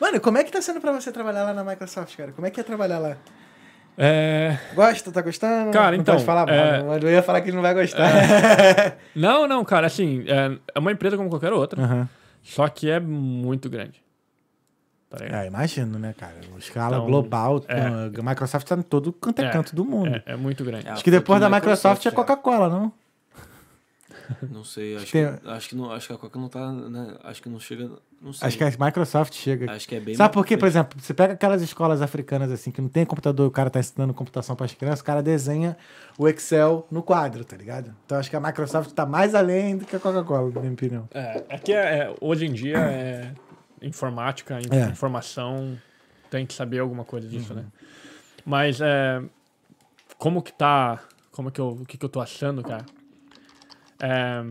Mano, como é que tá sendo pra você trabalhar lá na Microsoft, cara? Como é que é trabalhar lá? É... Gosta? Tá gostando? Cara, não então... Pode falar, é... mas eu ia falar que não vai gostar. É... não, não, cara. Assim, é, é uma empresa como qualquer outra. Uhum. Só que é muito grande. Tá é, imagino, né, cara? Uma escala então, global. É... Microsoft tá em todo canto é, é, canto do mundo. É, é muito grande. Acho que depois da Microsoft, é Microsoft é Coca-Cola, não? Não sei, acho, tem... que, acho que não, acho que a Coca não tá, né? Acho que não chega, não sei. Acho que a Microsoft chega. Acho que é bem Sabe por quê? Por exemplo, você pega aquelas escolas africanas assim que não tem computador, o cara tá ensinando computação para as crianças, o cara desenha o Excel no quadro, tá ligado? Então acho que a Microsoft tá mais além do que a Coca-Cola, na minha opinião. É, aqui é, é hoje em dia é informática, é. informação, tem que saber alguma coisa disso, uhum. né? Mas é, como que tá, como que eu, o que que eu tô achando, cara? É,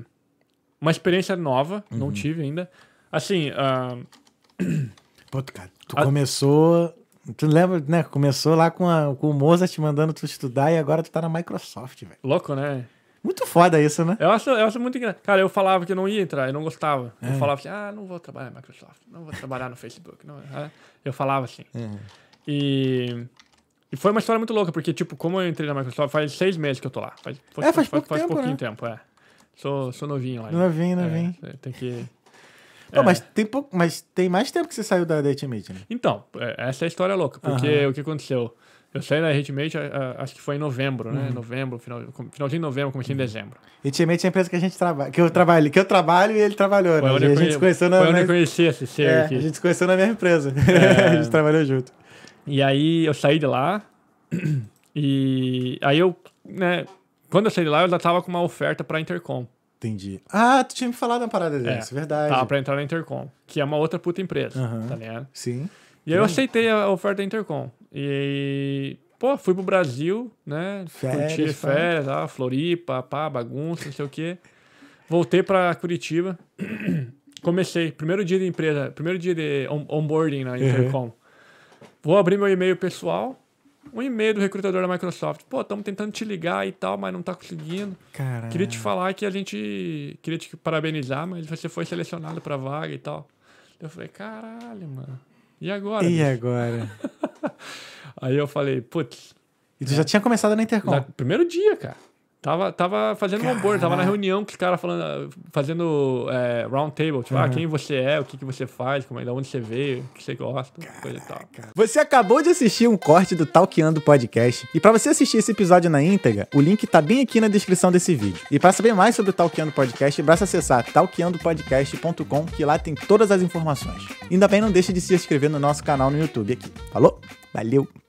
uma experiência nova, uhum. não tive ainda. Assim. Uh... Pô, cara, tu a... começou. Tu lembra, né? Começou lá com, a, com o mandando tu estudar e agora tu tá na Microsoft, velho. Louco, né? Muito foda isso, né? Eu acho, eu acho muito engraçado. Cara, eu falava que eu não ia entrar, eu não gostava. É. Eu falava assim, ah, não vou trabalhar na Microsoft, não vou trabalhar no Facebook. Não. É. Eu falava assim. É. E, e foi uma história muito louca, porque, tipo, como eu entrei na Microsoft, faz seis meses que eu tô lá. Faz, é, faz, faz, pouco faz, tempo, faz pouquinho né? tempo, é. Sou, sou novinho lá. Né? Novinho, novinho. É, é tem que. é. mas, tem pouco, mas tem mais tempo que você saiu da, da Hitmate, né? Então, é, essa é a história louca, porque uhum. o que aconteceu? Eu saí da Hitmate, acho que foi em novembro, né? Uhum. Novembro, final, finalzinho de novembro, comecei em uhum. dezembro. Hitmate é a empresa que a gente trabalha, que eu trabalho, que eu trabalho e ele trabalhou, né? A gente conhe... se conheceu na Foi onde eu conheci esse ser é, aqui. A gente se conheceu na minha empresa. É... a gente é. trabalhou junto. E aí eu saí de lá e aí eu, né, quando eu saí de lá, eu já tava com uma oferta pra Intercom. Entendi. Ah, tu tinha me falado uma parada disso, é, verdade. Tava pra entrar na Intercom, que é uma outra puta empresa, uhum. tá ligado? Sim. E aí eu uhum. aceitei a oferta da Intercom. E, pô, fui pro Brasil, né? Férias, curti férias, ah, Floripa, pá, bagunça, não sei o quê. Voltei pra Curitiba. Comecei. Primeiro dia de empresa, primeiro dia de onboarding na uhum. Intercom. Uhum. Vou abrir meu e-mail pessoal um e-mail do recrutador da Microsoft. Pô, estamos tentando te ligar e tal, mas não está conseguindo. Caralho. Queria te falar que a gente. Queria te parabenizar, mas você foi selecionado para vaga e tal. Eu falei, caralho, mano. E agora? E bicho? agora? Aí eu falei, putz. E tu já tinha começado na Intercom? primeiro dia, cara. Tava, tava fazendo um onboard, tava na reunião que os caras falando, fazendo é, round table, tipo, uhum. ah, quem você é, o que, que você faz, como, é, da onde você veio, o que você gosta, Caraca. coisa e tal. Você acabou de assistir um corte do Talkeando Podcast. E para você assistir esse episódio na íntegra, o link tá bem aqui na descrição desse vídeo. E para saber mais sobre o Talkeando Podcast, basta acessar talkeandopodcast.com, que lá tem todas as informações. E ainda bem não deixe de se inscrever no nosso canal no YouTube aqui. Falou? Valeu!